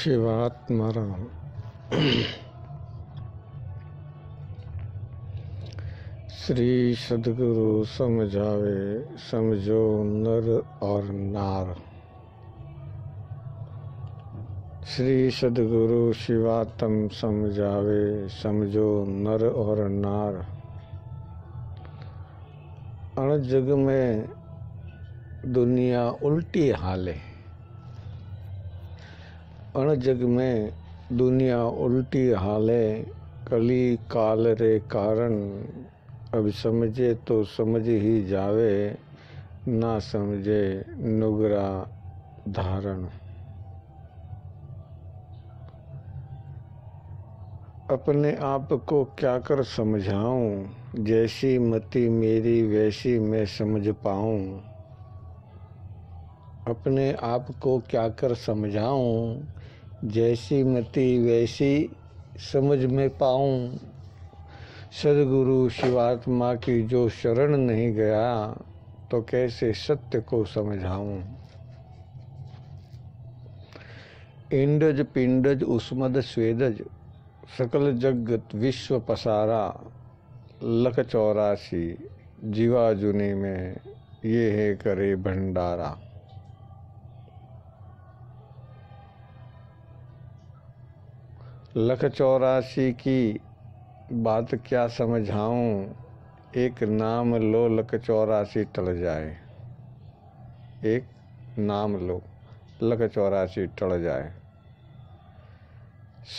शिवात्मराम श्री सदगुरु समझावे समझो नर और नार श्री सदगुरु शिवात्म समझावे समझो नर और नार अणजग में दुनिया उल्टी हाले अण जग में दुनिया उल्टी हाले कली काल रे कारण अब समझे तो समझ ही जावे ना समझे नुगरा धारण अपने आप को क्या कर समझाऊं जैसी मति मेरी वैसी मैं समझ पाऊं अपने आप को क्या कर समझाऊं जैसी मति वैसी समझ में पाऊँ सदगुरु शिवात्मा की जो शरण नहीं गया तो कैसे सत्य को समझाऊं इंडज पिंडज उस्मद स्वेदज सकल जगत विश्व पसारा लख चौरासी जीवा जुनी में ये है करे भंडारा लख चौरासी की बात क्या समझाऊं एक नाम लो लख चौरासी टल जाए एक नाम लो लख चौरासी टल जाए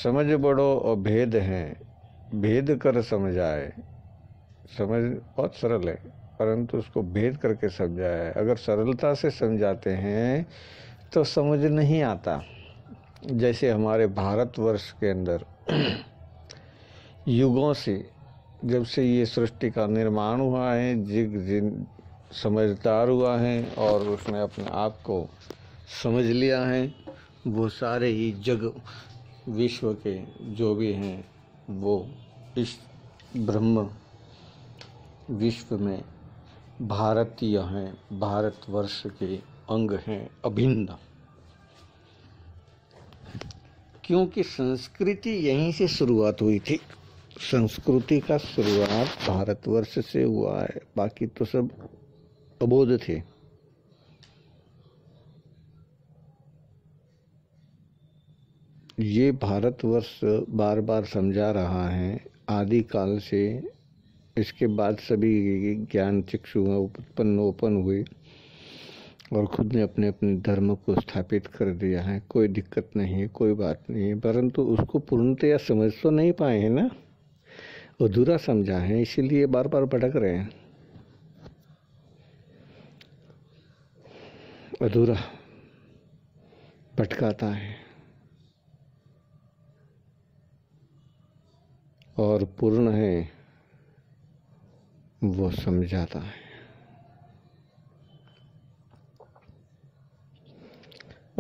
समझ बड़ो और भेद हैं भेद कर समझाए समझ बहुत सरल है परंतु उसको भेद करके समझाया अगर सरलता से समझाते हैं तो समझ नहीं आता जैसे हमारे भारतवर्ष के अंदर युगों से जब से ये सृष्टि का निर्माण हुआ है जिग जिन समझदार हुआ है और उसने अपने आप को समझ लिया है वो सारे ही जग विश्व के जो भी हैं वो इस ब्रह्म विश्व में भारतीय हैं भारतवर्ष के अंग हैं अभिन्न क्योंकि संस्कृति यहीं से शुरुआत हुई थी संस्कृति का शुरुआत भारतवर्ष से हुआ है बाकी तो सब अबोध थे ये भारतवर्ष बार बार समझा रहा है आदिकाल से इसके बाद सभी ज्ञान चिक्षु उत्पन्न ओपन हुए और खुद ने अपने अपने धर्म को स्थापित कर दिया है कोई दिक्कत नहीं है कोई बात नहीं है परंतु उसको पूर्णतया समझ तो नहीं पाए हैं ना अधूरा समझा है इसीलिए बार बार भटक रहे हैं अधूरा भटकाता है और पूर्ण है वो समझाता है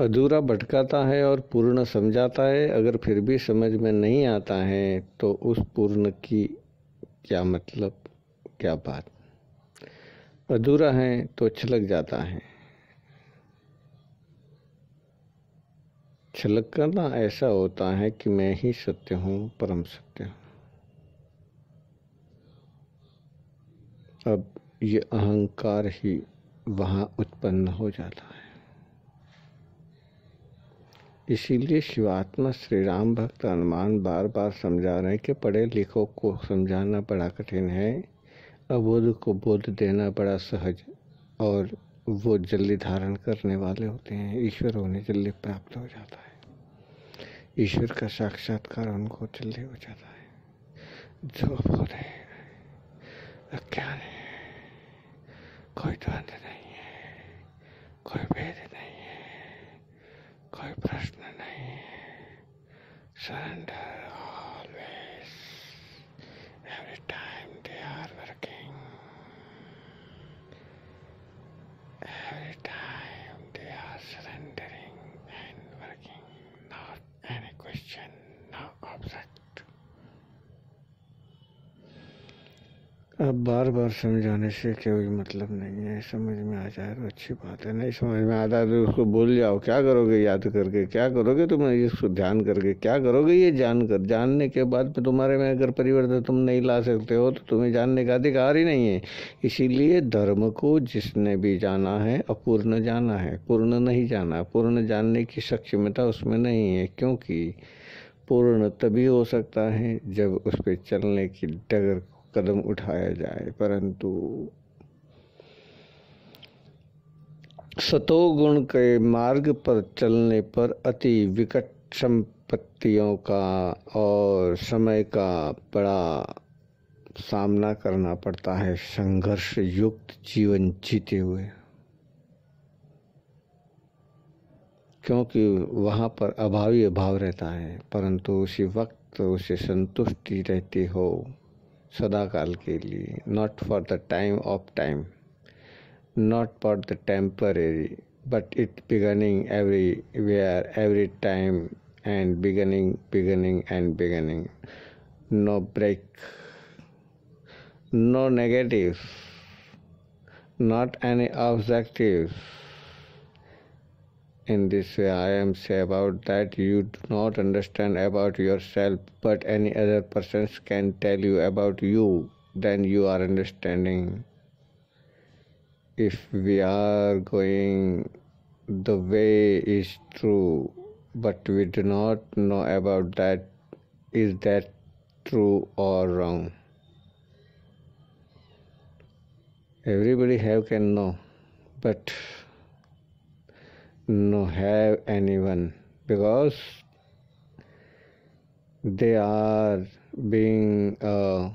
अधूरा भटकाता है और पूर्ण समझाता है अगर फिर भी समझ में नहीं आता है तो उस पूर्ण की क्या मतलब क्या बात अधूरा है तो छलक जाता है छलक करना ऐसा होता है कि मैं ही सत्य हूँ परम सत्य हूँ अब ये अहंकार ही वहाँ उत्पन्न हो जाता है इसीलिए शिवात्मा श्री राम भक्त हनुमान बार बार समझा रहे हैं कि पढ़े लिखो को समझाना बड़ा कठिन है अबोध को बोध देना बड़ा सहज और वो जल्दी धारण करने वाले होते हैं ईश्वर उन्हें जल्दी प्राप्त हो जाता है ईश्वर का साक्षात्कार उनको जल्दी हो जाता है जो बोध है अज्ञान है कोई द्वंद नहीं है कोई भेद नहीं कोई प्रश्न नहीं है सरेंडर अब बार बार समझाने से कोई मतलब नहीं है समझ में आ जाए तो अच्छी बात है नहीं समझ में आता तो उसको बोल जाओ क्या करोगे याद करके क्या करोगे तुम इसको ध्यान करके क्या करोगे ये जान कर जानने के बाद में तुम्हारे में अगर परिवर्तन तुम नहीं ला सकते हो तो तुम्हें जानने का अधिकार ही नहीं है इसीलिए धर्म को जिसने भी जाना है अपूर्ण जाना है पूर्ण नहीं जाना पूर्ण जानने की सक्षमता उसमें नहीं है क्योंकि पूर्ण तभी हो सकता है जब उस पर चलने की डगर कदम उठाया जाए परंतु सतोगुण के मार्ग पर चलने पर अति विकट संपत्तियों का और समय का बड़ा सामना करना पड़ता है संघर्ष युक्त जीवन जीते हुए क्योंकि वहाँ पर अभावी अभाव रहता है परंतु उसी वक्त उसे संतुष्टि रहती हो सदा काल के लिए not for the time of time not for the temporary but it beginning everywhere every time and beginning beginning and beginning no break no negatives, not any objectives in this way i am say about that you do not understand about yourself but any other persons can tell you about you then you are understanding if we are going the way is true but we do not know about that is that true or wrong everybody have can know but no have anyone because they are being uh,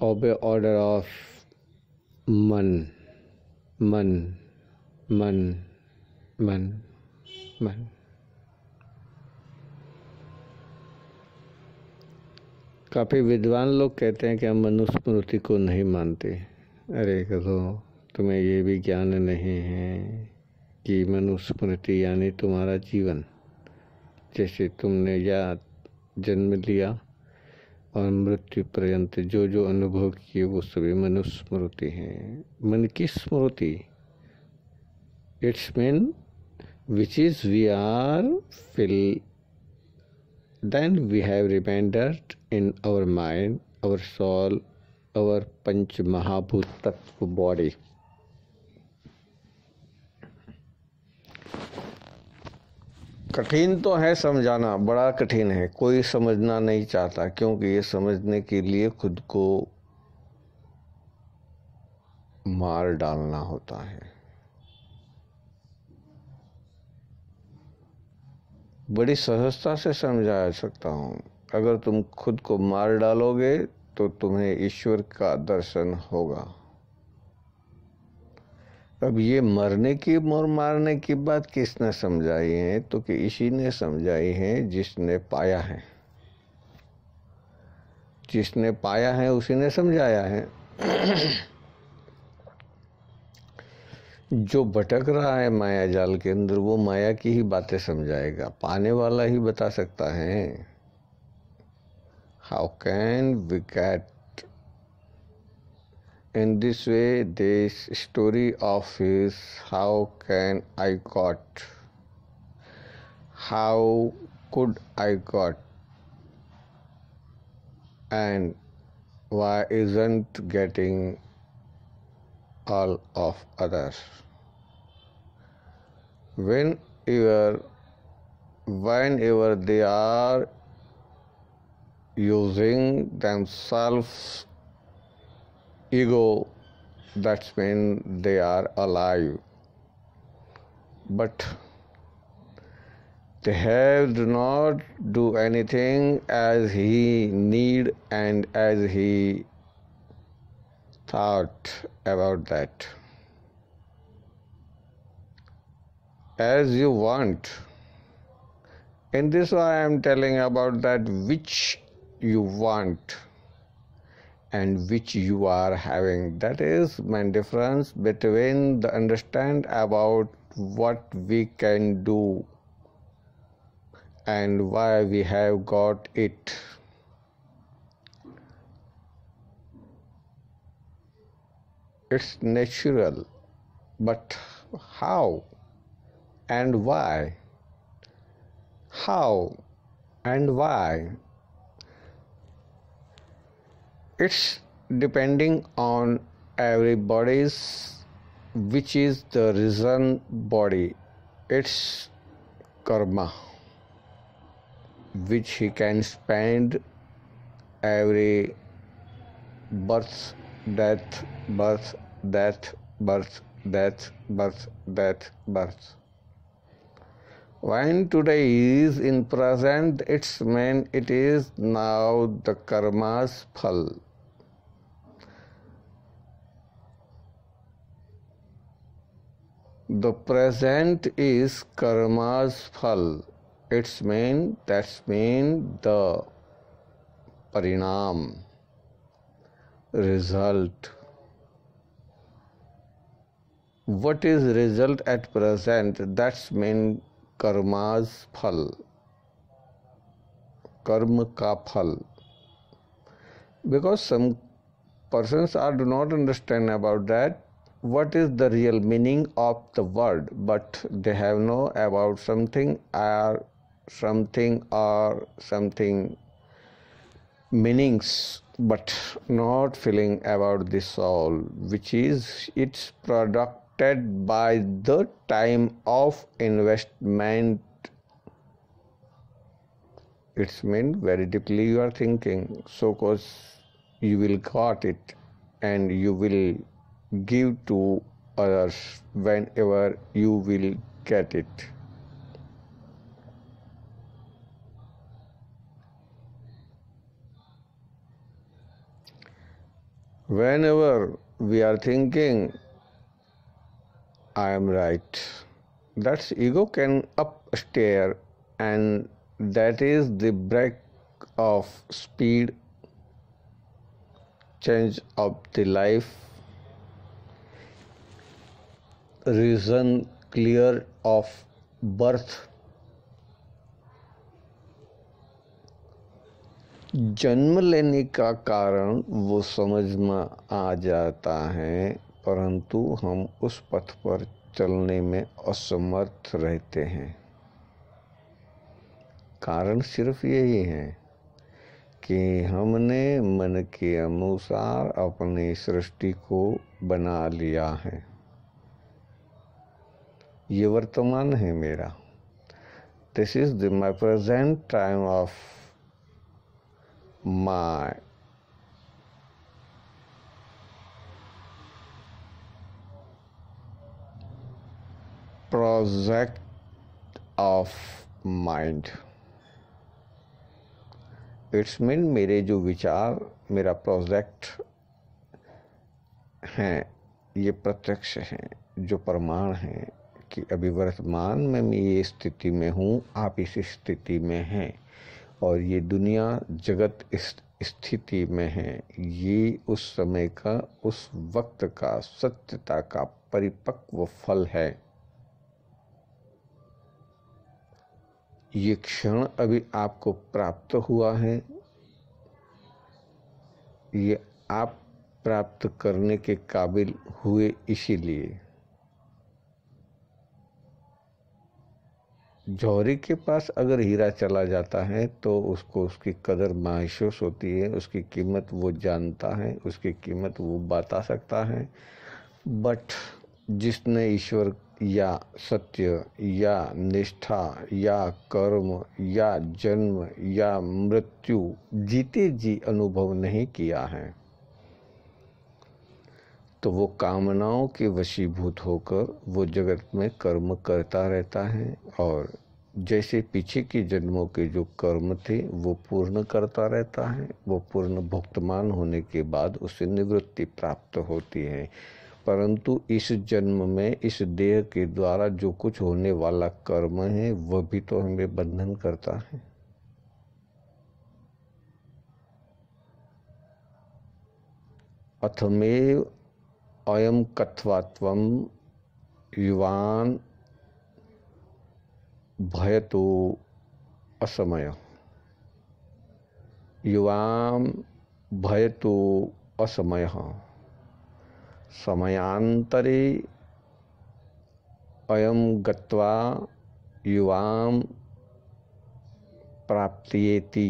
obey order of man man man man man काफ़ी विद्वान लोग कहते हैं कि हम मनुस्मृति को नहीं मानते अरे कहो तुम्हें ये भी ज्ञान नहीं है कि मनुस्मृति यानी तुम्हारा जीवन जैसे तुमने या जन्म लिया और मृत्यु पर्यंत जो जो अनुभव किए वो सभी मनुस्मृति हैं मन की स्मृति it's mean which is we are fill then we have reminded in our mind our soul our पंच महाभूत तत्व बॉडी कठिन तो है समझाना बड़ा कठिन है कोई समझना नहीं चाहता क्योंकि ये समझने के लिए खुद को मार डालना होता है बड़ी सहजता से समझा सकता हूँ अगर तुम खुद को मार डालोगे तो तुम्हें ईश्वर का दर्शन होगा अब ये मरने की और मारने की बात किसने समझाई है तो कि इसी ने समझाई है जिसने पाया है जिसने पाया है उसी ने समझाया है जो भटक रहा है माया जाल के अंदर वो माया की ही बातें समझाएगा पाने वाला ही बता सकता है how can we get In this way, this story of his how can I got, how could I got, and why isn't getting all of others. Whenever, whenever they are using themselves ego, that's when they are alive. But they have not do anything as he need and as he thought about that. As you want. In this I am telling about that which you want and which you are having that is my difference between the understand about what we can do and why we have got it it's natural but how and why how and why it's depending on everybody's which is the reason body it's karma which he can spend every birth death birth death birth death birth death birth when today is in present its mean it is now the karma's fall The present is karma's phal. Its mean that's mean the parinam result. What is result at present? That's mean karma's phal. Karma ka phal. Because some persons are do not understand about that what is the real meaning of the word but they have no about something or something or something meanings but not feeling about the soul which is its producted by the time of investment it's mean very deeply you are thinking so cause you will got it and you will give to others whenever you will get it. Whenever we are thinking, I am right, that ego can upstair, and that is the break of speed change of the life reason clear of birth जन्म लेने का कारण वो समझ में आ जाता है परंतु हम उस पथ पर चलने में असमर्थ रहते हैं कारण सिर्फ यही है कि हमने मन के अनुसार अपनी सृष्टि को बना लिया है ये वर्तमान है मेरा this is the my present time of my project of mind it's mean मेरे जो विचार मेरा प्रोजेक्ट हैं ये प्रत्यक्ष हैं जो प्रमाण हैं कि अभी वर्तमान में मैं ये स्थिति में हूँ आप इस स्थिति में हैं और ये दुनिया जगत इस स्थिति में है ये उस समय का उस वक्त का सत्यता का परिपक्व फल है ये क्षण अभी आपको प्राप्त हुआ है ये आप प्राप्त करने के काबिल हुए इसीलिए जौहरी के पास अगर हीरा चला जाता है तो उसको उसकी कदर महसूस होती है उसकी कीमत वो जानता है उसकी कीमत वो बता सकता है बट जिसने ईश्वर या सत्य या निष्ठा या कर्म या जन्म या मृत्यु जीते जी अनुभव नहीं किया है तो वो कामनाओं के वशीभूत होकर वो जगत में कर्म करता रहता है और जैसे पीछे के जन्मों के जो कर्म थे वो पूर्ण करता रहता है वो पूर्ण भुक्तमान होने के बाद उसे निवृत्ति प्राप्त होती है परंतु इस जन्म में इस देह के द्वारा जो कुछ होने वाला कर्म है वह भी तो हमें बंधन करता है अथमेव अयम कथवात्व युवान भय तो असमय युवाम भय तो असमय समयांतरे अयम गत्वा युवाम प्राप्तियेति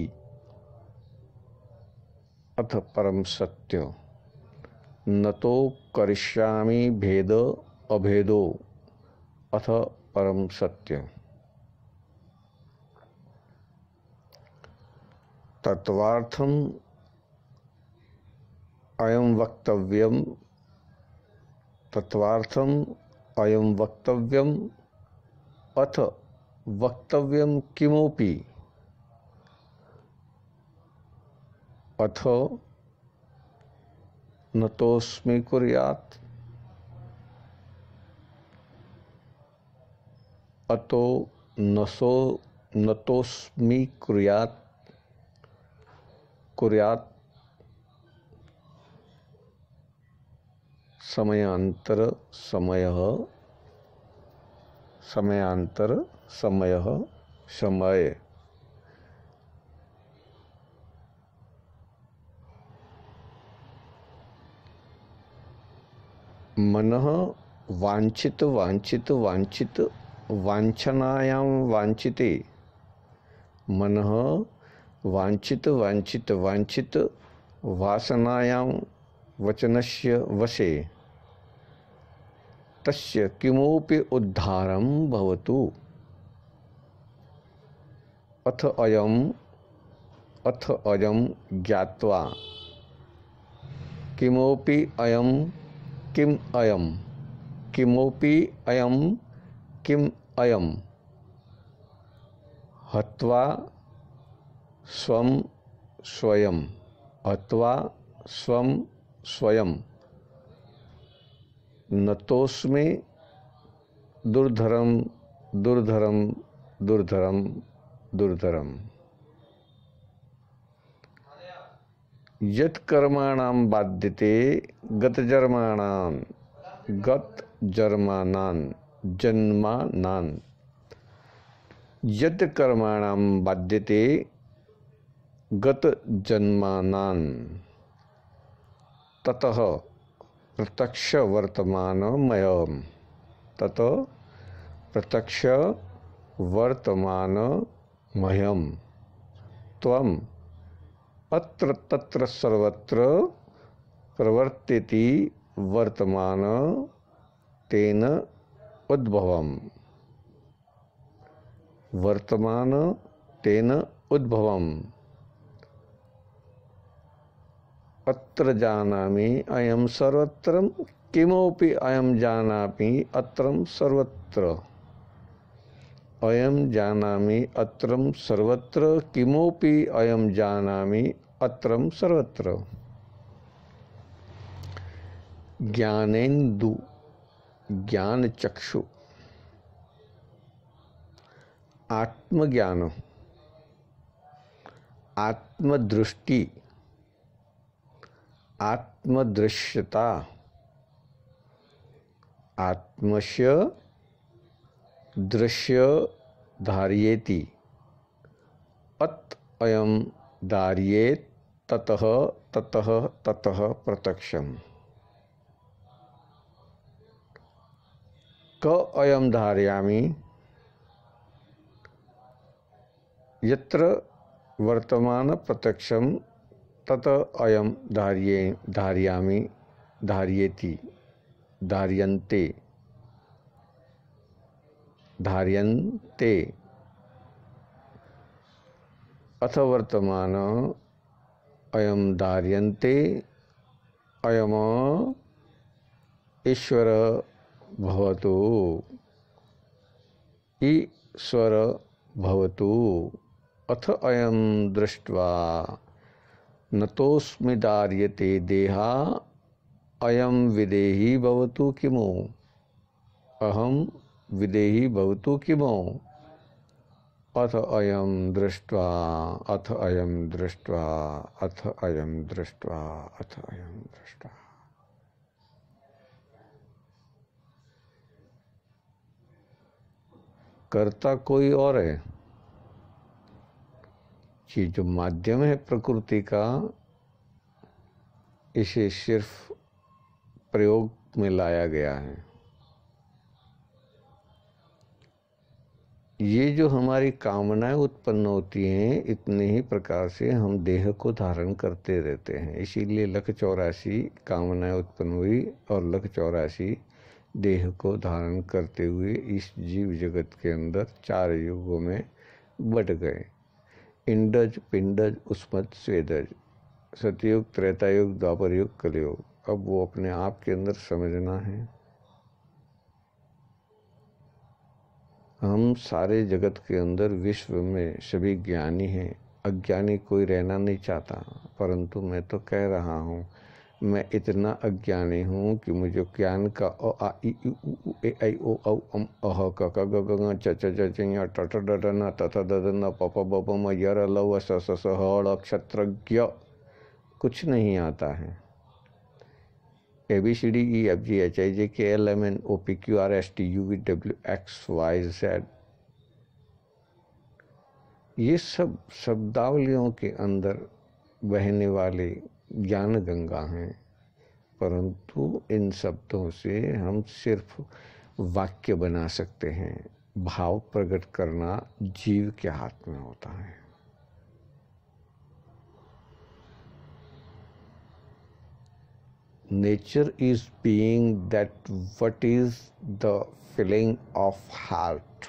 अथ परम सत्यो न तो करिष्यामि भेद अभेदो अथ परम सत्य तत्वार्थम अयम वक्तव्यम तत्वार्थम अयम वक्तव्यम अथ वक्तव्यम किमोपि अथ न तोस्मी कुरियात अतो नसो न तोस्मी कुरियात कुरियात समयांतर समय समयांतर समय समय मन वांछित वांछित वांछित वांछनायां वांछिते मन वांछित वांछित वांछित वासनायां वचनस्य वशे तस्य किमपि उद्धारं भवतु अथ अयम अथ अयम ज्ञावा किमपि अयम किम अयम किमोपि अयम किम अयम हत्वा स्वम स्वयं हत्वा स्वम स्वयं नतोस्मे दुर्धरम दुर्धरम दुर्धरम दुर्धरम यत कर्माणाम बाध्यते गत जर्माणाम गत जर्मानान जन्मानान यत कर्माणाम बाध्यते गत जन्मानान ततः प्रत्यक्ष वर्तमान वर्तमानमय तत प्रत्यक्ष वर्तमान मयम तम अत्र तत्र सर्वत्र प्रवर्तति वर्तमान तेन उद्भवम वर्तमान तेन उद्भवम अत्र जानामि अयम सर्वत्र किमोपि अयम जानामि अत्र सर्वत्र अयम जानामि अत्र सर्वत्र किमोपि अयम जानामि अत्रम सर्वत्र ज्ञानेन्दु ज्ञान चक्षु आत्मज्ञान आत्मदृष्टि आत्मदृश्यता आत्मश दृश्य धारियेति अत अयम धारियेत ततः ततः ततः प्रत्यक्षम क अयम धारयामी यत्र वर्तमान प्रत्यक्षम तत अयम धारिये धारयामी धारियेति धारियन्ते धारियन्ते अथ वर्तमान अयम दार्यन्ते अयम ईश्वर भवतु ईश्वर भवतु अथ अयम दृष्ट्वा नतोस्मि दार्यते देहा अयम विदेही भवतु किमु अहम विदेही भवतु किमु अथ अयम दृष्ट्वा अथ अयम दृष्ट्वा अथ अयम दृष्ट्वा अथ अयम दृष्ट्वा करता कोई और है कि जो माध्यम है प्रकृति का इसे सिर्फ प्रयोग में लाया गया है ये जो हमारी कामनाएं उत्पन्न होती हैं इतने ही प्रकार से हम देह को धारण करते रहते हैं इसीलिए लख चौरासी कामनाएं उत्पन्न हुई और लख चौरासी देह को धारण करते हुए इस जीव जगत के अंदर चार युगों में बट गए इंडज पिंडज उस्मत स्वेदज सतयुग त्रेतायुग द्वापर युग कलयुग अब वो अपने आप के अंदर समझना है हम सारे जगत के अंदर विश्व में सभी ज्ञानी हैं अज्ञानी कोई रहना नहीं चाहता परंतु मैं तो कह रहा हूँ मैं इतना अज्ञानी हूँ कि मुझे ज्ञान का अ आ ई उ ए आई ओ औ अम अह क क ग ग ग च च च च य ट ट ड ड न त त द द न प प ब म य र ल व स स स ह ळ क्षत्रज्ञ कुछ नहीं आता है A B C D E F G H I J K L M N O P Q R S T U V W X Y Z ये सब शब्दावलियों के अंदर बहने वाले ज्ञान गंगा हैं परंतु इन शब्दों से हम सिर्फ वाक्य बना सकते हैं भाव प्रकट करना जीव के हाथ में होता है nature is being that what is the feeling of heart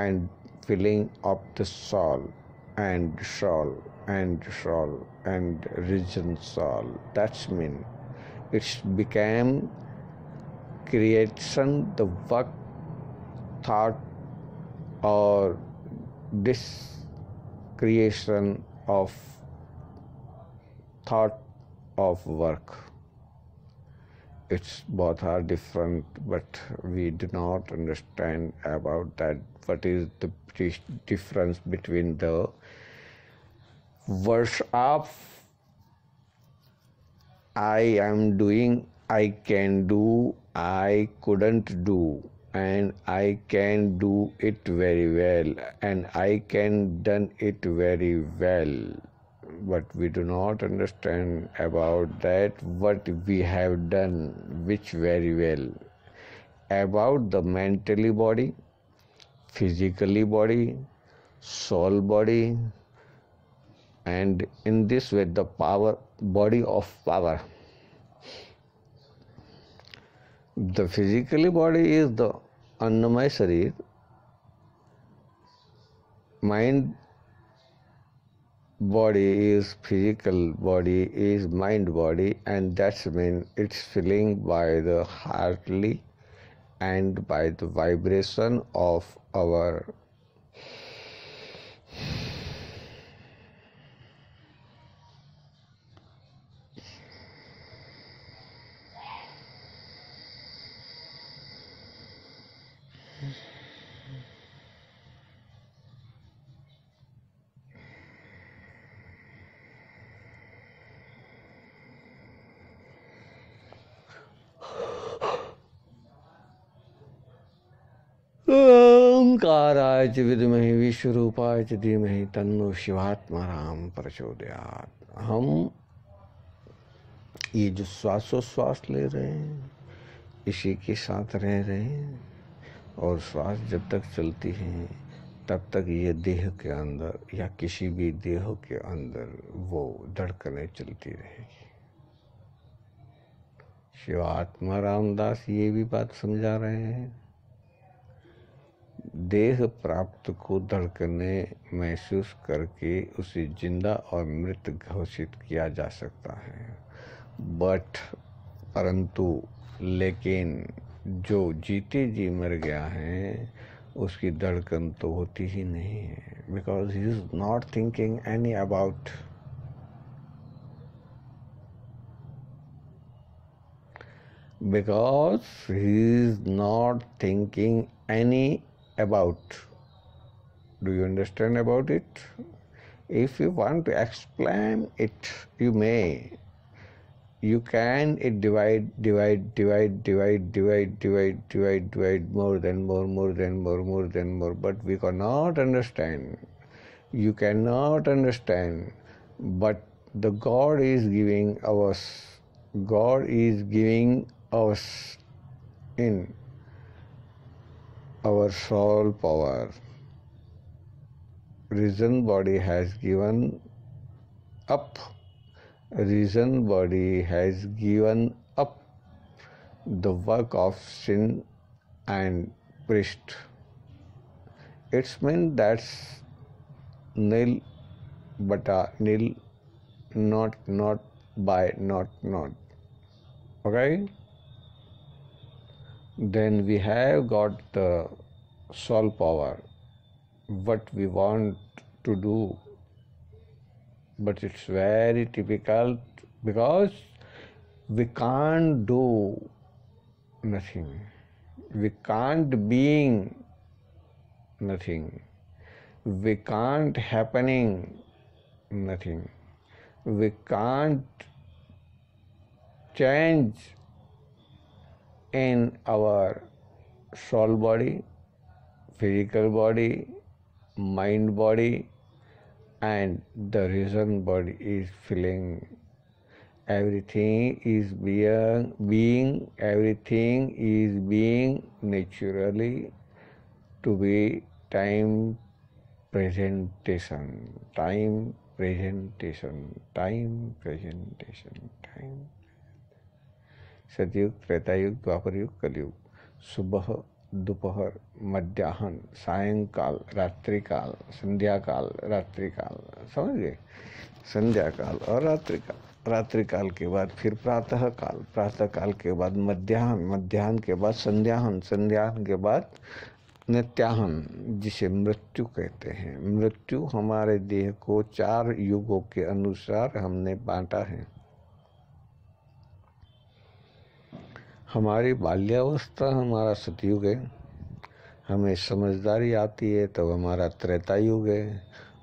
and feeling of the soul and soul and soul and region soul that's mean it's became creation the work thought or this creation of thought of work it's both are different but we do not understand about that what is the difference between the worship i am doing i can do i couldn't do and i can do it very well and i can done it very well but we do not understand about that what we have done which very well about the mentally body physically body soul body and in this way the power body of power the physically body is the annamaya sarir mind body is physical body is mind body and that's mean it's feeling by the heartly and by the vibration of our च विदमहि विश्व रूपाय च धीमहि तन्नो शिवात्मा राम प्रचोदयात हम ये जो श्वासोश्वास ले रहे हैं इसी के साथ रह रहे हैं और श्वास जब तक चलती है तब तक ये देह के अंदर या किसी भी देह के अंदर वो धड़कने चलती रहेगी शिवात्मा रामदास ये भी बात समझा रहे हैं देह प्राप्त को धड़कने महसूस करके उसे जिंदा और मृत घोषित किया जा सकता है बट परंतु लेकिन जो जीते जी मर गया है उसकी धड़कन तो होती ही नहीं है because he is not thinking any about because he is not thinking any about. Do you understand about it? If you want to explain it, you may. You can it divide, divide, divide, divide, divide, divide, divide, divide more than more, more than more, more than more. But we cannot understand. You cannot understand. But the God is giving us. God is giving us in our soul power. Reason body has given up. Reason body has given up the work of sin and priest. It's mean that's nil but a nil not not by not not. Okay? then we have got the soul power, what we want to do. But it's very difficult because we can't do nothing. We can't being nothing. We can't happening nothing. We can't change in our soul body, physical body, mind body, and the reason body is feeling. Everything is being, being, everything is being naturally to be time presentation, time presentation, time presentation, time. सतयुग त्रेतायुग द्वापरयुग कलयुग सुबह दोपहर मध्याह्न सायंकाल रात्रि काल संध्या काल रात्रि काल समझ गए संध्या काल और रात्रि काल रात्रि काल के बाद फिर प्रातः काल प्रातः काल के बाद मध्याह्न मध्याह्न के बाद संध्याहन संध्याहन के बाद नित्याहन जिसे मृत्यु कहते हैं मृत्यु हमारे देह को चार युगों के अनुसार हमने बांटा है हमारी बाल्यावस्था हमारा सतयुग है हमें समझदारी आती है तब हमारा त्रेता युग है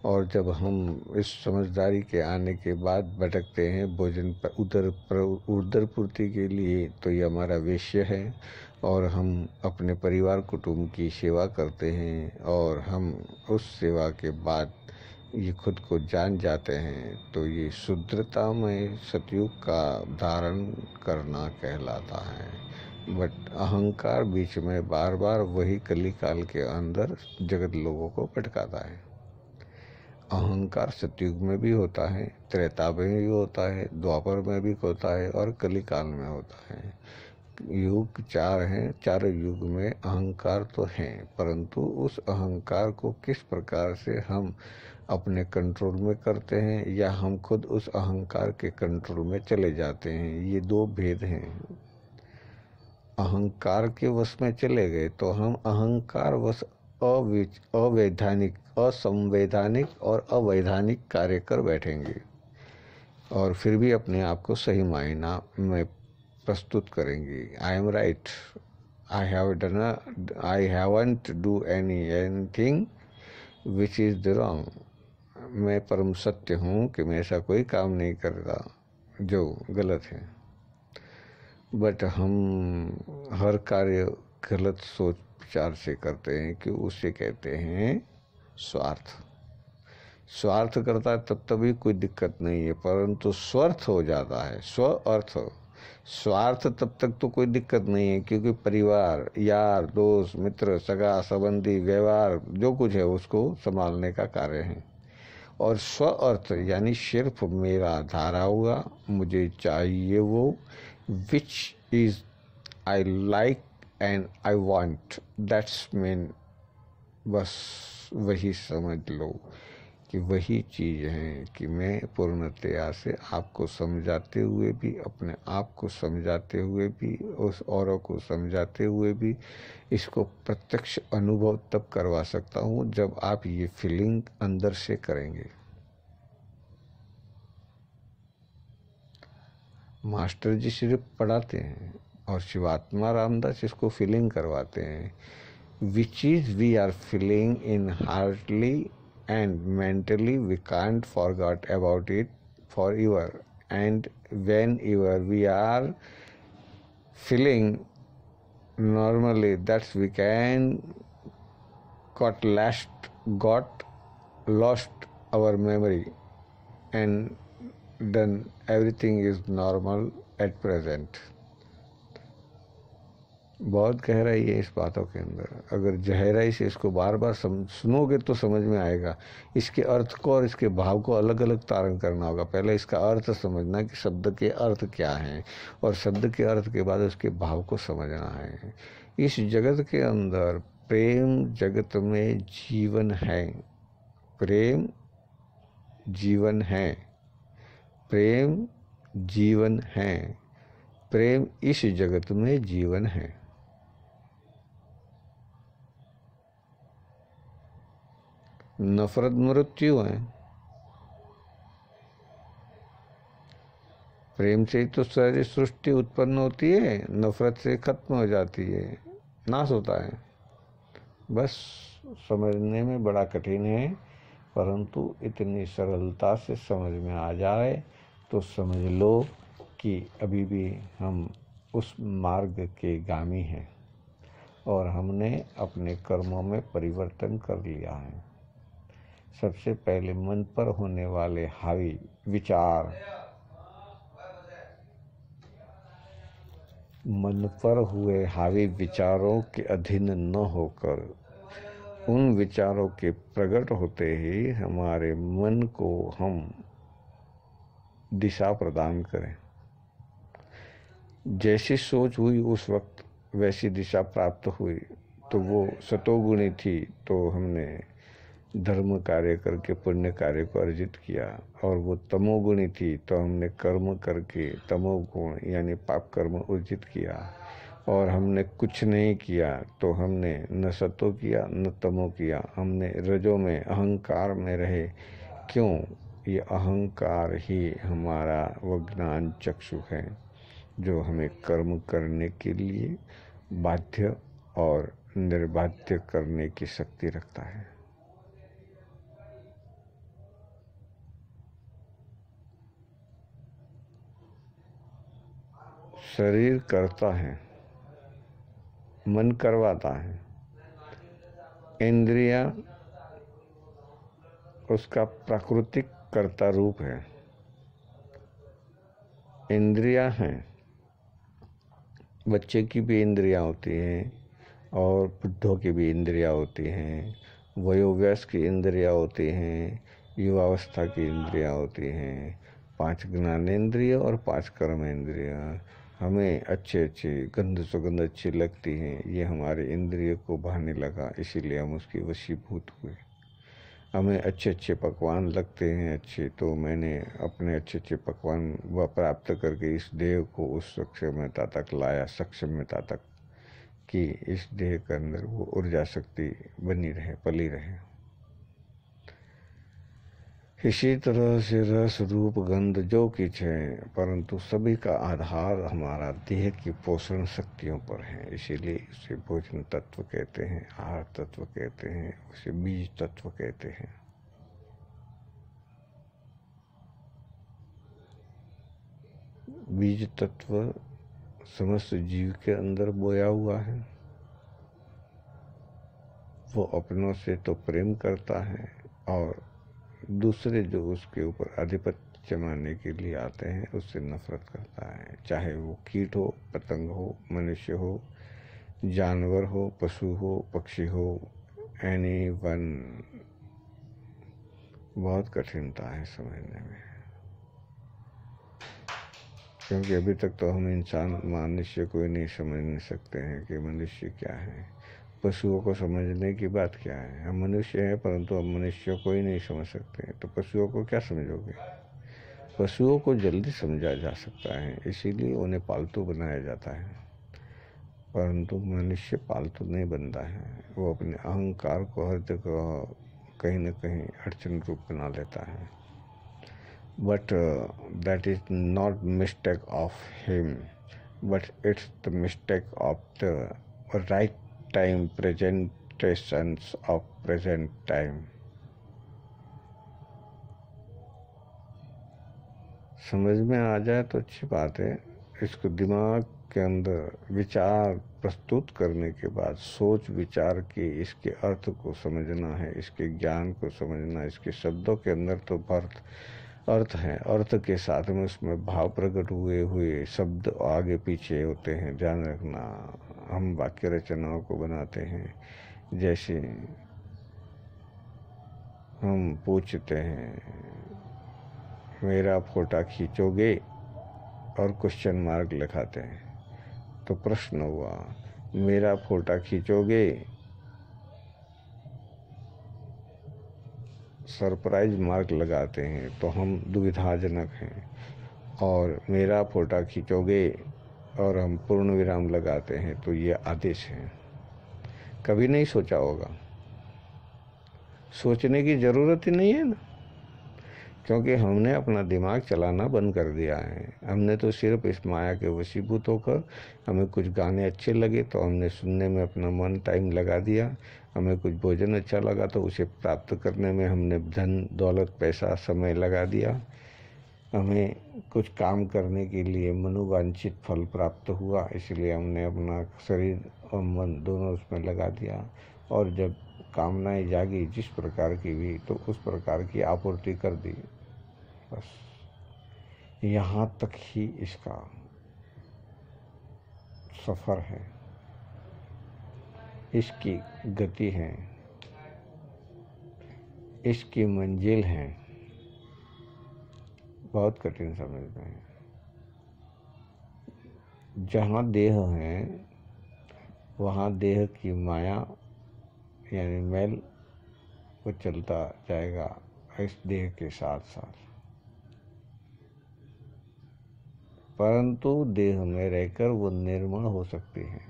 और जब हम इस समझदारी के आने के बाद भटकते हैं भोजन पर उधर पर उधर पूर्ति के लिए तो ये हमारा विषय है और हम अपने परिवार कुटुंब की सेवा करते हैं और हम उस सेवा के बाद ये खुद को जान जाते हैं तो ये शुद्रता में सतयुग का धारण करना कहलाता है बट अहंकार बीच में बार बार वही कली काल के अंदर जगत लोगों को भटकाता है अहंकार सतयुग में भी होता है त्रेता में भी होता है द्वापर में भी होता है और कली काल में होता है युग चार हैं चार युग में अहंकार तो हैं परंतु उस अहंकार को किस प्रकार से हम अपने कंट्रोल में करते हैं या हम खुद उस अहंकार के कंट्रोल में चले जाते हैं ये दो भेद हैं अहंकार के वश में चले गए तो हम अहंकार वश अवैधानिक असंवैधानिक और अवैधानिक कार्य कर बैठेंगे और फिर भी अपने आप को सही मायना में प्रस्तुत करेंगे I am right I have done I haven't do any anything which is the wrong मैं परम सत्य हूँ कि मैं ऐसा कोई काम नहीं करता जो गलत है बट हम हर कार्य गलत सोच विचार से करते हैं कि उसे कहते हैं स्वार्थ स्वार्थ करता है तब तभी कोई दिक्कत नहीं है परंतु स्वर्थ हो जाता है स्व अर्थ स्वार्थ तब तक तो कोई दिक्कत नहीं है क्योंकि परिवार यार दोस्त मित्र सगा संबंधी व्यवहार जो कुछ है उसको संभालने का कार्य है और स्व अर्थ यानी सिर्फ मेरा धारा हुआ मुझे चाहिए वो which is I like and I want that's mean बस वही समझ लो कि वही चीज़ है कि मैं पूर्णतया से आपको समझाते हुए भी अपने आप को समझाते हुए भी उस औरों को समझाते हुए भी इसको प्रत्यक्ष अनुभव तब करवा सकता हूँ जब आप ये फीलिंग अंदर से करेंगे मास्टर जी सिर्फ पढ़ाते हैं और शिवात्मा रामदास इसको फीलिंग करवाते हैं which is we are feeling in hardly and mentally we can't forget about it forever and whenever we are feeling normally that's we can got lost got lost our memory and then everything is normal at present बहुत गहराई है इस बातों के अंदर अगर गहराई से इसको बार बार सम, सुनोगे तो समझ में आएगा इसके अर्थ को और इसके भाव को अलग अलग तारण करना होगा पहले इसका अर्थ समझना कि शब्द के अर्थ क्या हैं और शब्द के अर्थ के बाद उसके भाव को समझना है इस जगत के अंदर प्रेम जगत में जीवन है प्रेम जीवन है प्रेम जीवन है प्रेम इस जगत में जीवन है नफरत मृत्यु है प्रेम से ही तो सारी सृष्टि उत्पन्न होती है नफरत से खत्म हो जाती है नाश होता है बस समझने में बड़ा कठिन है परंतु इतनी सरलता से समझ में आ जाए तो समझ लो कि अभी भी हम उस मार्ग के गामी हैं और हमने अपने कर्मों में परिवर्तन कर लिया है सबसे पहले मन पर होने वाले हावी विचार मन पर हुए हावी विचारों के अधीन न होकर उन विचारों के प्रकट होते ही हमारे मन को हम दिशा प्रदान करें जैसी सोच हुई उस वक्त वैसी दिशा प्राप्त हुई तो वो सतोगुणी थी तो हमने धर्म कार्य करके पुण्य कार्य को अर्जित किया और वो तमोगुणी थी तो हमने कर्म करके तमोगुण यानी पाप कर्म अर्जित किया और हमने कुछ नहीं किया तो हमने न सतो किया न तमो किया हमने रजो में अहंकार में रहे क्यों ये अहंकार ही हमारा वो ज्ञान चक्षु है जो हमें कर्म करने के लिए बाध्य और निर्बाध्य करने की शक्ति रखता है शरीर करता है मन करवाता है इंद्रिया उसका प्राकृतिक कर्ता रूप है इंद्रिया हैं बच्चे की भी इंद्रिया होती हैं और बुद्धों की भी इंद्रिया होती हैं वयोव्यस्क की इंद्रिया होती हैं युवावस्था की इंद्रिया होती हैं पांच ज्ञानेन्द्रिय और पांच कर्मेंद्रिय हमें अच्छे अच्छे गंध सुगंध अच्छी लगती हैं ये हमारे इंद्रिय को भाने लगा इसीलिए हम उसकी वशीभूत हुए हमें अच्छे अच्छे पकवान लगते हैं अच्छे तो मैंने अपने अच्छे अच्छे पकवान व प्राप्त करके इस देह को उस सक्षमता तक लाया सक्षमता तक कि इस देह के अंदर वो ऊर्जा शक्ति बनी रहे पली रहे इसी तरह से रस रूप गंध जो किच है परंतु सभी का आधार हमारा देह की पोषण शक्तियों पर है इसीलिए इसे भोजन तत्व कहते हैं आहार तत्व कहते हैं उसे बीज तत्व कहते हैं बीज तत्व समस्त जीव के अंदर बोया हुआ है वो अपनों से तो प्रेम करता है और दूसरे जो उसके ऊपर आधिपत्य जमाने के लिए आते हैं उससे नफरत करता है चाहे वो कीट हो पतंग हो मनुष्य हो जानवर हो पशु हो पक्षी हो एनी वन बहुत कठिनता है समझने में क्योंकि अभी तक तो हम इंसान मनुष्य को ही नहीं समझ नहीं सकते हैं कि मनुष्य क्या है पशुओं को समझने की बात क्या है हम मनुष्य हैं परंतु हम मनुष्यों को ही नहीं समझ सकते तो पशुओं को क्या समझोगे पशुओं को जल्दी समझा जा सकता है इसीलिए उन्हें पालतू बनाया जाता है परंतु मनुष्य पालतू नहीं बनता है वो अपने अहंकार को हर जगह कहीं ना कहीं अड़चन रूप बना लेता है but that is not mistake of him but it's the mistake of the right time presentations of present time समझ में आ जाए तो अच्छी बात है इसको दिमाग के अंदर विचार प्रस्तुत करने के बाद सोच विचार के इसके अर्थ को समझना है इसके ज्ञान को समझना इसके शब्दों के अंदर तो भर्थ अर्थ हैं अर्थ के साथ में उसमें भाव प्रकट हुए हुए शब्द आगे पीछे होते हैं ध्यान रखना हम वाक्य रचनाओं को बनाते हैं जैसे हम पूछते हैं मेरा फोटा खींचोगे और क्वेश्चन मार्क लिखाते हैं तो प्रश्न हुआ मेरा फोटा खींचोगे सरप्राइज मार्क लगाते हैं तो हम दुविधाजनक हैं और मेरा फोटा खींचोगे और हम पूर्ण विराम लगाते हैं तो ये आदेश है कभी नहीं सोचा होगा सोचने की ज़रूरत ही नहीं है ना क्योंकि हमने अपना दिमाग चलाना बंद कर दिया है हमने तो सिर्फ इस माया के वशीभूत होकर हमें कुछ गाने अच्छे लगे तो हमने सुनने में अपना मन टाइम लगा दिया हमें कुछ भोजन अच्छा लगा तो उसे प्राप्त करने में हमने धन दौलत पैसा समय लगा दिया हमें कुछ काम करने के लिए मनोवांछित फल प्राप्त हुआ इसलिए हमने अपना शरीर और मन दोनों उसमें लगा दिया और जब कामनाएं जागी जिस प्रकार की भी तो उस प्रकार की आपूर्ति कर दी बस यहाँ तक ही इसका सफ़र है इसकी गति है इसकी मंजिल है बहुत कठिन समझते है जहाँ देह है वहाँ देह की माया यानी मैल वो चलता जाएगा इस देह के साथ साथ परंतु देह में रहकर वो निर्मल हो सकती है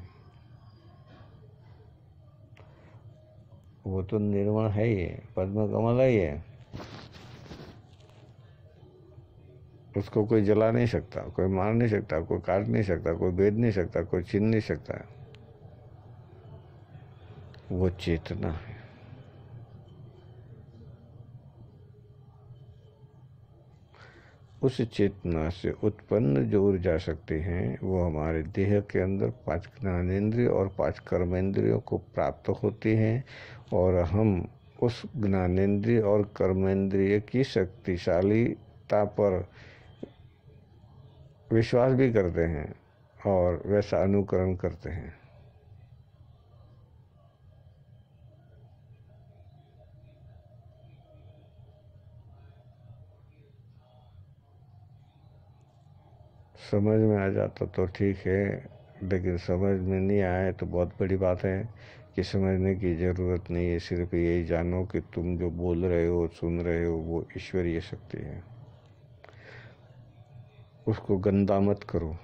वो तो निर्माण है ही पद्म कमल ही है उसको कोई जला नहीं सकता कोई मार नहीं सकता कोई काट नहीं सकता कोई भेद नहीं सकता कोई छीन नहीं सकता वो चेतना है उस चेतना से उत्पन्न जो ऊर्जा शक्ति है वो हमारे देह के अंदर पांच ज्ञानेन्द्रिय और पांच कर्मेंद्रियों को प्राप्त होती है और हम उस ज्ञानेन्द्रिय और कर्मेंद्रिय की शक्तिशालीता पर विश्वास भी करते हैं और वैसा अनुकरण करते हैं समझ में आ जाता तो ठीक है लेकिन समझ में नहीं आए तो बहुत बड़ी बात है कि समझने की ज़रूरत नहीं है सिर्फ यही जानो कि तुम जो बोल रहे हो सुन रहे हो वो ईश्वरीय शक्ति है उसको गंदा मत करो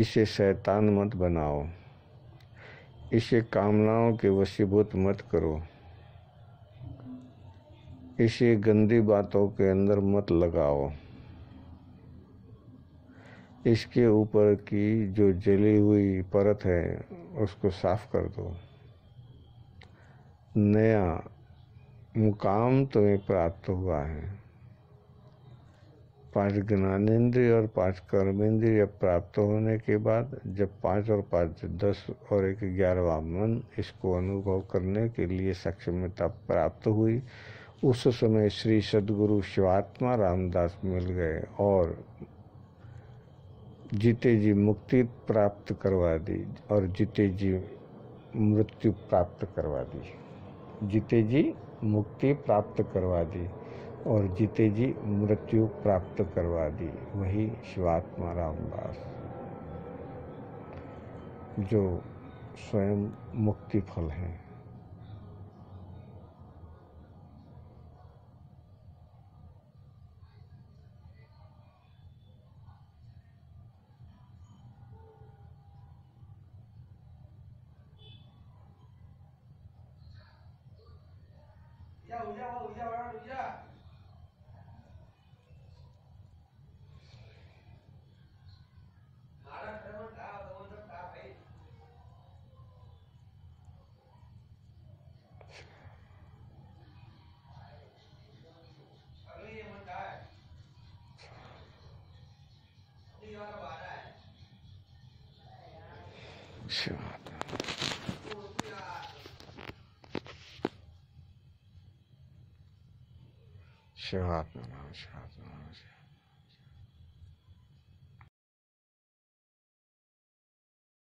इसे शैतान मत बनाओ इसे कामनाओं के वशीभूत मत करो इसे गंदी बातों के अंदर मत लगाओ इसके ऊपर की जो जली हुई परत है उसको साफ कर दो नया मुकाम तुम्हें प्राप्त हुआ है पांच ज्ञानेन्द्रिय और पांच कर्मेंद्रिय प्राप्त होने के बाद जब पांच और पांच दस और एक ग्यारहवा मन इसको अनुभव करने के लिए सक्षमता प्राप्त हुई उस समय श्री सदगुरु शिवात्मा रामदास मिल गए और जीते जी मुक्ति प्राप्त करवा दी और जीते जी मृत्यु प्राप्त करवा दी जीते जी मुक्ति प्राप्त करवा दी और जीते जी मृत्यु प्राप्त करवा दी वही शिवात्मा रामदास जो स्वयं मुक्ति फल हैं 啥子东西